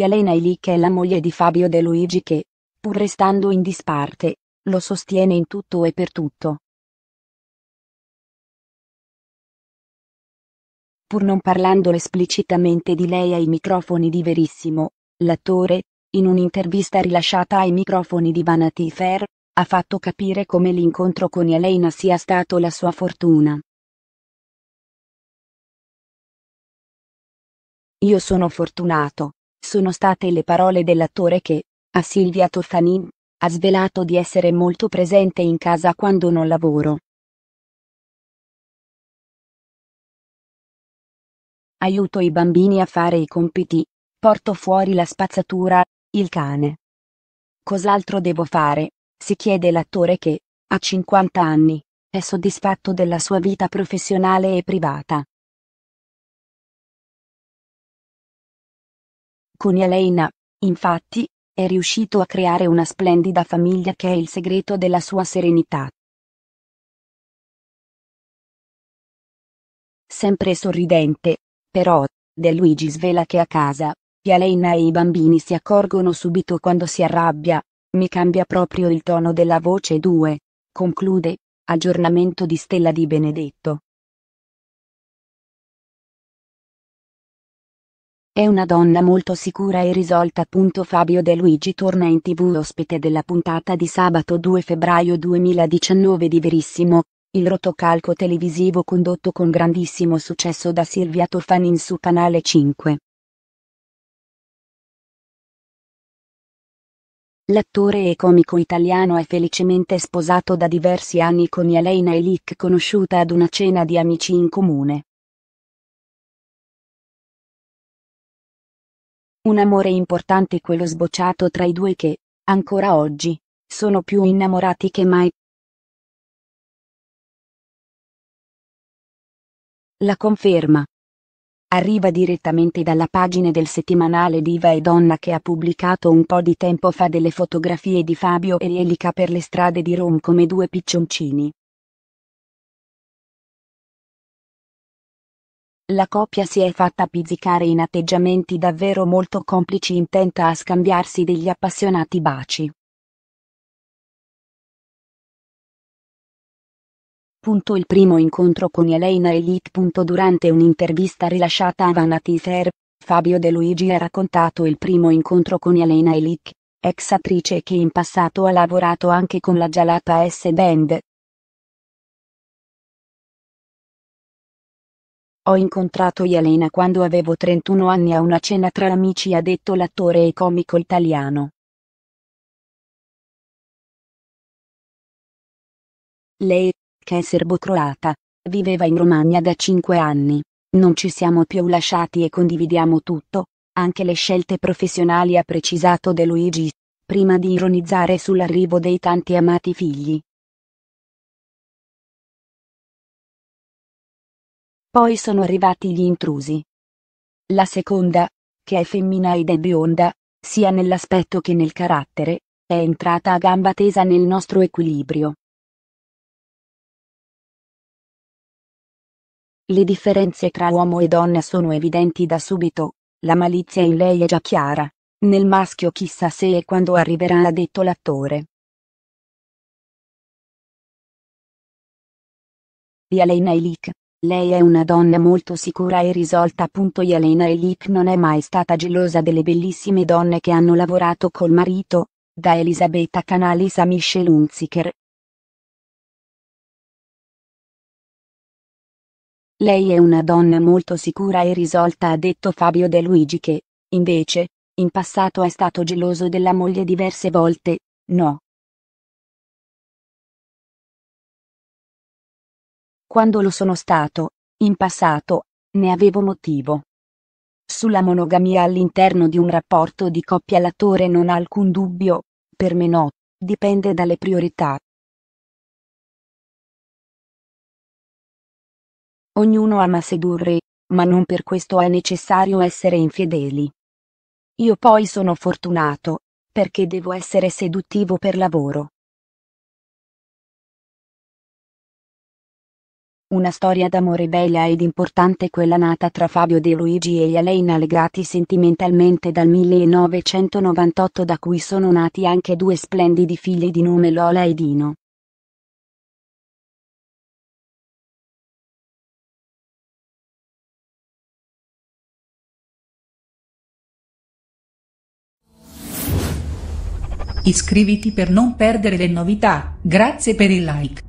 di Elena Ili che è la moglie di Fabio De Luigi che, pur restando in disparte, lo sostiene in tutto e per tutto. Pur non parlando esplicitamente di lei ai microfoni di Verissimo, l'attore, in un'intervista rilasciata ai microfoni di Vanity Fair, ha fatto capire come l'incontro con Elena sia stato la sua fortuna. Io sono fortunato, sono state le parole dell'attore che, a Silvia Toffanin, ha svelato di essere molto presente in casa quando non lavoro. Aiuto i bambini a fare i compiti, porto fuori la spazzatura, il cane. Cos'altro devo fare? si chiede l'attore che, a 50 anni, è soddisfatto della sua vita professionale e privata. Con Elena, infatti, è riuscito a creare una splendida famiglia che è il segreto della sua serenità. Sempre sorridente, però, De Luigi svela che a casa, Elena e i bambini si accorgono subito quando si arrabbia, mi cambia proprio il tono della voce 2, conclude, aggiornamento di Stella di Benedetto. È una donna molto sicura e risolta. Fabio De Luigi torna in tv ospite della puntata di sabato 2 febbraio 2019 di Verissimo, il rotocalco televisivo condotto con grandissimo successo da Silvia Toffanin su Canale 5. L'attore e comico italiano è felicemente sposato da diversi anni con Yelena Elick conosciuta ad una cena di amici in comune. Un amore importante quello sbocciato tra i due che, ancora oggi, sono più innamorati che mai. La conferma. Arriva direttamente dalla pagina del settimanale Diva e Donna che ha pubblicato un po' di tempo fa delle fotografie di Fabio e Elica per le strade di Roma come due piccioncini. la coppia si è fatta pizzicare in atteggiamenti davvero molto complici intenta a scambiarsi degli appassionati baci. Il primo incontro con Elena Elite. Durante un'intervista rilasciata a Vanity Fair, Fabio De Luigi ha raccontato il primo incontro con Elena Elite, ex attrice che in passato ha lavorato anche con la Gialata S-Band, Ho incontrato Yelena quando avevo 31 anni a una cena tra amici ha detto l'attore e comico italiano. Lei, che è serbo-croata, viveva in Romagna da 5 anni. Non ci siamo più lasciati e condividiamo tutto, anche le scelte professionali ha precisato De Luigi, prima di ironizzare sull'arrivo dei tanti amati figli. Poi sono arrivati gli intrusi. La seconda, che è femmina ed è bionda, sia nell'aspetto che nel carattere, è entrata a gamba tesa nel nostro equilibrio. Le differenze tra uomo e donna sono evidenti da subito, la malizia in lei è già chiara, nel maschio chissà se e quando arriverà ha detto l'attore. Yalena Ilik, lei è una donna molto sicura e risolta. Yelena Elik non è mai stata gelosa delle bellissime donne che hanno lavorato col marito, da Elisabetta Canalis a Michelle Hunziker. Lei è una donna molto sicura e risolta ha detto Fabio De Luigi che, invece, in passato è stato geloso della moglie diverse volte, no, Quando lo sono stato, in passato, ne avevo motivo. Sulla monogamia all'interno di un rapporto di coppia l'attore non ha alcun dubbio, per me no, dipende dalle priorità. Ognuno ama sedurre, ma non per questo è necessario essere infedeli. Io poi sono fortunato, perché devo essere seduttivo per lavoro. Una storia d'amore bella ed importante quella nata tra Fabio De Luigi e Elena legati sentimentalmente dal 1998 da cui sono nati anche due splendidi figli di nome Lola e Dino. Iscriviti per non perdere le novità, grazie per il like.